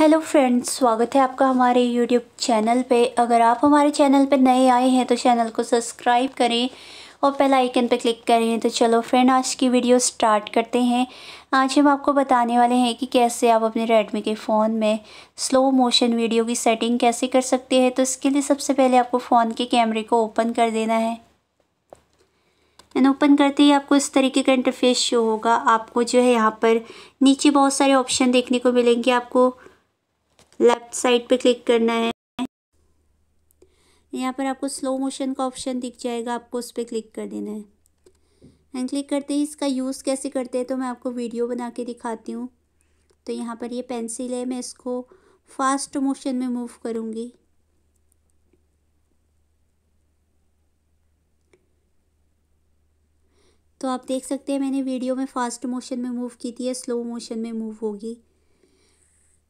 hello friends स्वागत है आपका हमारे यूट्यूब चैनल पे अगर आप हमारे चैनल पे नए आए हैं तो चैनल को सब्सक्राइब करें और पहला आइकन पे क्लिक करें तो चलो फ्रेंड आज की वीडियो स्टार्ट करते हैं आज हम आपको बताने वाले हैं कि कैसे आप अपने रेडमी के फ़ोन में स्लो मोशन वीडियो की सेटिंग कैसे कर सकते हैं तो इसके लिए सबसे पहले आपको फ़ोन के कैमरे को ओपन कर देना है एंड ओपन करते ही आपको इस तरीके का इंटरफेस शो होगा आपको जो है यहाँ पर नीचे बहुत सारे ऑप्शन देखने को मिलेंगे आपको लेफ्ट साइड पे क्लिक करना है यहाँ पर आपको स्लो मोशन का ऑप्शन दिख जाएगा आपको उस पर क्लिक कर देना है एंड क्लिक करते ही इसका यूज़ कैसे करते हैं तो मैं आपको वीडियो बना के दिखाती हूँ तो यहाँ पर ये पेंसिल है मैं इसको फास्ट मोशन में मूव करूँगी तो आप देख सकते हैं मैंने वीडियो में फास्ट मोशन में मूव की थी है स्लो मोशन में मूव होगी